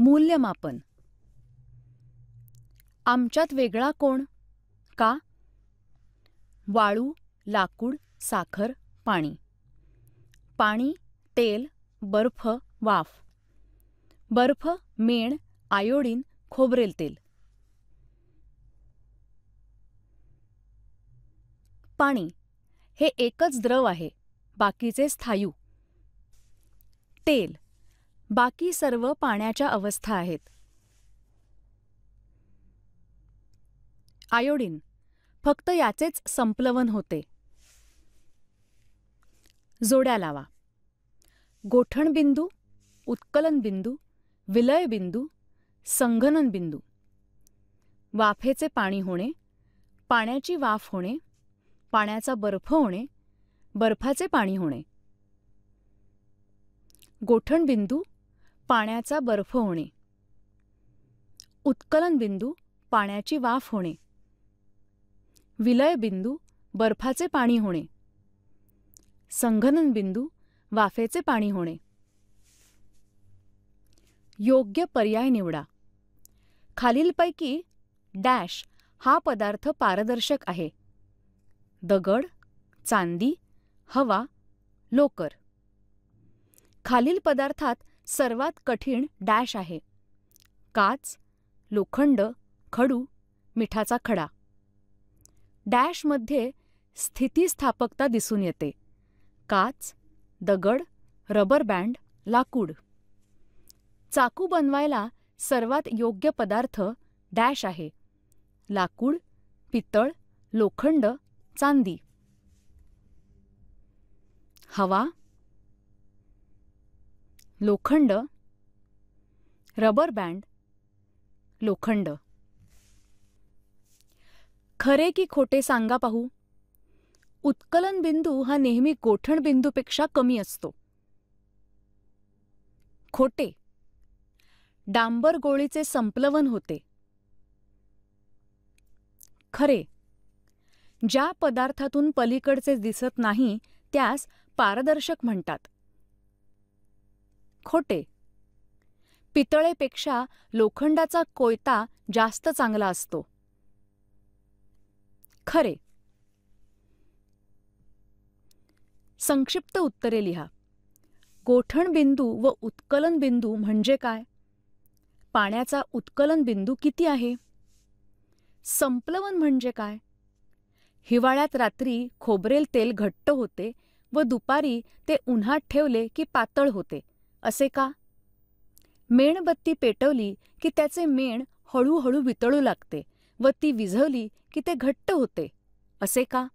मूल्यमापन आमच्यात वेगळा कोण का वाळू लाकूड साखर पाणी पाणी तेल बर्फ वाफ बर्फ मेण आयोडीन खोबरेल तेल पाणी हे एकच द्रव आहे बाकीचे स्थायू तेल बाकी सर्व पाण्याच्या अवस्था आहेत आयोडीन फक्त याचेच संप्लवन होते जोड्या लावा गोठणबिंदू बिंदू, विलयबिंदू बिंदू, वाफेचे पाणी होणे पाण्याची वाफ होणे पाण्याचा बर्फ होणे बर्फाचे पाणी होणे गोठणबिंदू पाण्याचा बर्फ होणे उत्कलन बिंदू पाण्याची वाफ होणे विलय बिंदू बर्फाचे पाणी होणे संघनन बिंदू वाफेचे पाणी होणे योग्य पर्याय निवडा खालीलपैकी डॅश हा पदार्थ पारदर्शक आहे दगड चांदी हवा लोकर खालील पदार्थात सर्वात कठीण डॅश आहे काच लोखंड खडू मिठाचा खडा डॅशमध्ये स्थितीस्थापकता दिसून येते काच दगड रबर बँड लाकूड चाकू बनवायला सर्वात योग्य पदार्थ डॅश आहे लाकूड पितळ लोखंड चांदी हवा लोखंड रबर बँड लोखंड खरे की खोटे सांगा पाहू उत्कलन बिंदू हा नेहमी गोठण बिंदूपेक्षा कमी असतो खोटे डांबर गोळीचे संप्लवन होते खरे ज्या पदार्थातून पलीकडचे दिसत नाही त्यास पारदर्शक म्हणतात खोटे पितळेपेक्षा लोखंडाचा कोयता जास्त चांगला असतो खरे संक्षिप्त उत्तरे लिहा गोठण बिंदू व उत्कलन बिंदू म्हणजे काय पाण्याचा उत्कलन बिंदू किती आहे संपलवन म्हणजे काय हिवाळ्यात रात्री खोबरेल तेल घट्ट होते व दुपारी ते उन्हात ठेवले की पातळ होते असे का मेणबत्ती पेटवली की त्याचे मेण हळूहळू वितळू लागते व ती विझवली की ते घट्ट होते असे का